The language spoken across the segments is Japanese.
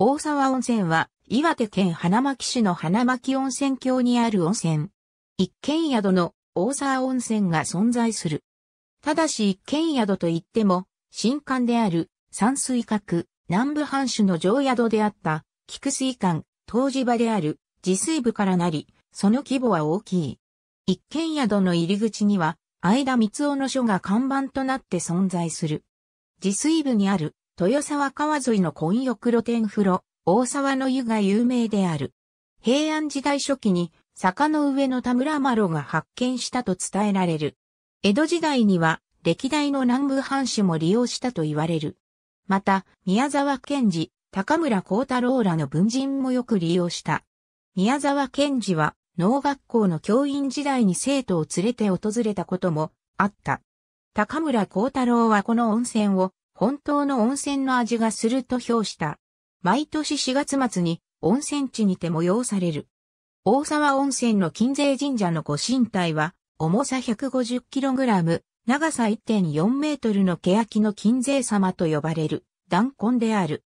大沢温泉は、岩手県花巻市の花巻温泉郷にある温泉。一軒宿の大沢温泉が存在する。ただし一軒宿といっても、新館である山水閣、南部藩主の上宿であった、菊水館、湯治場である自水部からなり、その規模は大きい。一軒宿の入り口には、相田みつの書が看板となって存在する。自水部にある豊沢川沿いの混浴露天風呂、大沢の湯が有名である。平安時代初期に坂の上の田村麻呂が発見したと伝えられる。江戸時代には歴代の南部藩主も利用したと言われる。また、宮沢賢治、高村光太郎らの文人もよく利用した。宮沢賢治は農学校の教員時代に生徒を連れて訪れたこともあった。高村光太郎はこの温泉を本当の温泉の味がすると評した。毎年4月末に温泉地にて催される。大沢温泉の金勢神社のご神体は、重さ 150kg、長さ1.4メートルの欅の金勢様と呼ばれる、断根である。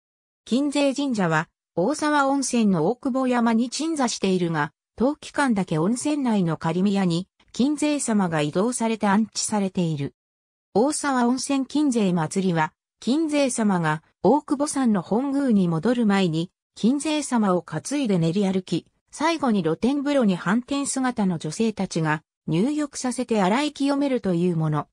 金勢神社は、大沢温泉の大久保山に鎮座しているが、冬期間だけ温泉内の仮宮に、金勢様が移動されて安置されている。大沢温泉金勢祭りは、金勢様が大久保山の本宮に戻る前に、金勢様を担いで練り歩き、最後に露天風呂に反転姿の女性たちが入浴させて洗い清めるというもの。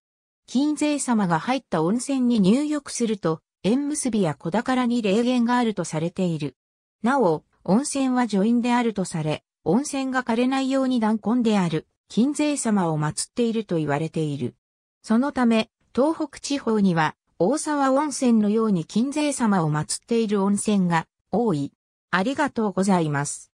金勢様が入った温泉に入浴すると、縁結びや小宝に霊言があるとされている。なお、温泉は女院であるとされ、温泉が枯れないように断根である、金勢様を祀っていると言われている。そのため、東北地方には、大沢温泉のように金勢様を祀っている温泉が多い。ありがとうございます。